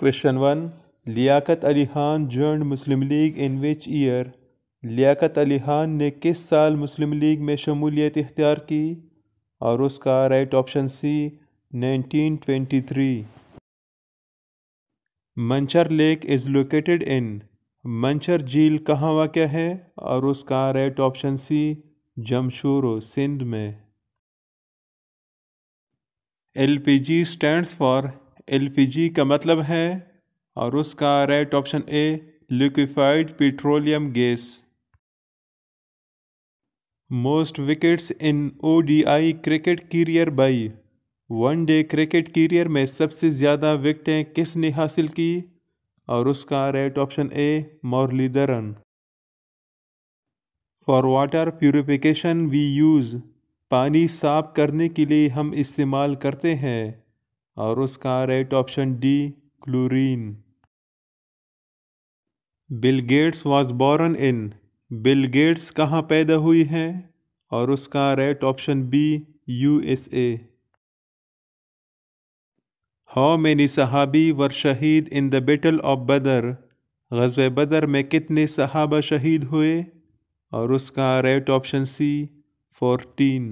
Question 1. Liaquat Ali Khan joined Muslim League in which year Liaquat Ali Khan ने किस साल मुस्लिम लीग में शमूलियत इख्तियार की और उसका right option C 1923 Manchar lake is located in Manchar झील कहाँ वाक़ है और उसका right option C Jamshoro Sindh में L P G stand for L का मतलब है और उसका right option A liquefied petroleum gas most wickets in I cricket career by one day cricket career में सबसे ज़्यादा विकटें किसने हासिल की और उसका right option A Muralitharan for water purification we use पानी साफ करने के लिए हम इस्तेमाल करते हैं और उसका right option D chlorine Bill Gates was born in Bill Gates कहाँ पैदा हुई है और उसका right option B USA how many सहाबी वर शहीद इन द बेटल ऑफ बदर गज़ बदर में कितने सहाबा शहीद हुए और उसका right option C fourteen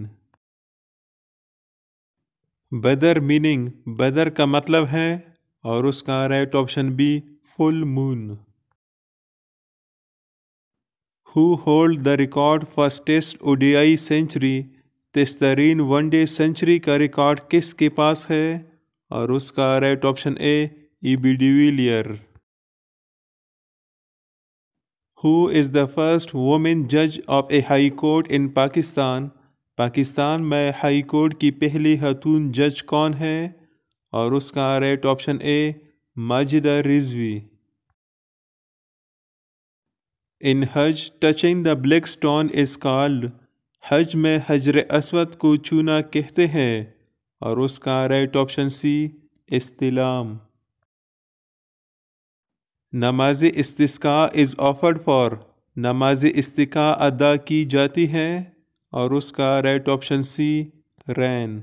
Badr meaning Badr का मतलब है और उसका right option B full moon who hold the record fastest ODI century तेस्तरीन वनडे सेंचुरी का रिकॉर्ड किसके पास है और उसका right option A E B who is the first women जज of a High Court in Pakistan Pakistan में हाई कोर्ट की पहली खतून जज कौन है और उसका right option A Majida Rizvi in Hajj touching the black stone is called Hajj में हजर असवद को चूना कहते हैं और उसका राइट ऑप्शन सी इस्तलाम नमाज इस्तिस्का इज़ ऑफर्ड फॉर नमाज इस्तिका अदा की जाती है और उसका राइट ऑप्शन सी रैन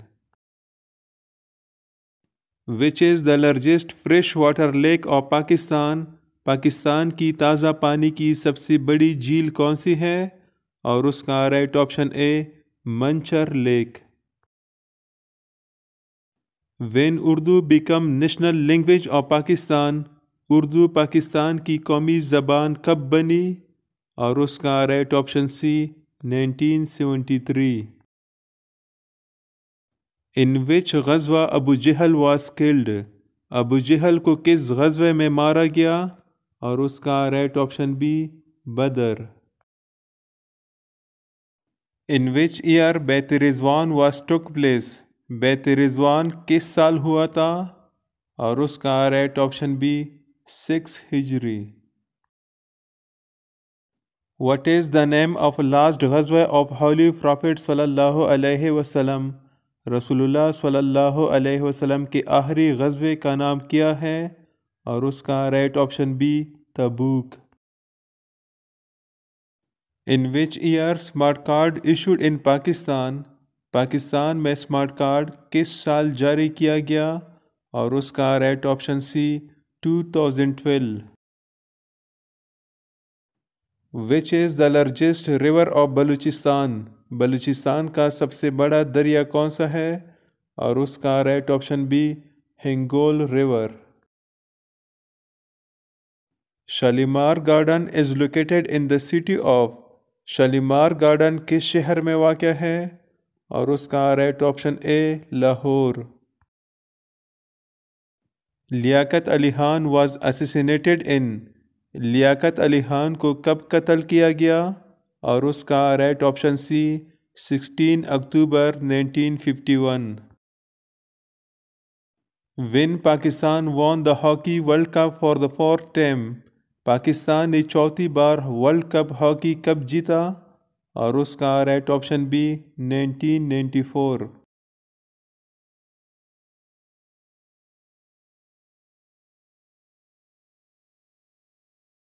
which is the largest fresh water lake of Pakistan Pakistan की ताज़ा पानी की सबसे बड़ी झील कौन सी है और उसका right option A Manchar lake when Urdu become national language of Pakistan Urdu Pakistan की कौमी ज़बान कब बनी और उसका right option C 1973 in which Ghazwa Abu Jahl was killed. Abu Jahl को किस गजवे में मारा गया और उसका राइट ऑप्शन बी बदर इन विच ईयर बैत रिजवान वाज टुक प्लेस बैत रिजवान किस साल हुआ था और उसका राइट ऑप्शन बी सिक्स हिजरी what is the name of last ghazwa of holy prophet sallallahu alaihi wasallam? रसूलुल्लाह सल्लल्लाहु के आखिरी गज़वे का नाम क्या है और उसका right option B Tabuk in which year smart card issued in Pakistan Pakistan में स्मार्ट कार्ड किस साल जारी किया गया और उसका right option C two thousand twelve which is the largest river of Balochistan Balochistan का सबसे बड़ा दरिया कौन सा है और उसका right option B Hingol river Shalimar garden is located in the city of Shalimar garden किस शहर में वाक़ है और उसका right option A Lahore Liaquat Ali Khan was assassinated in Liaquat Ali Khan को कब कत्ल किया गया और उसका right option C 16 October 1951 when Pakistan won the hockey world cup for the fourth time Pakistan ने चौथी बार वर्ल्ड कप हॉकी कब जीता और उसका राइट ऑप्शन बी 1994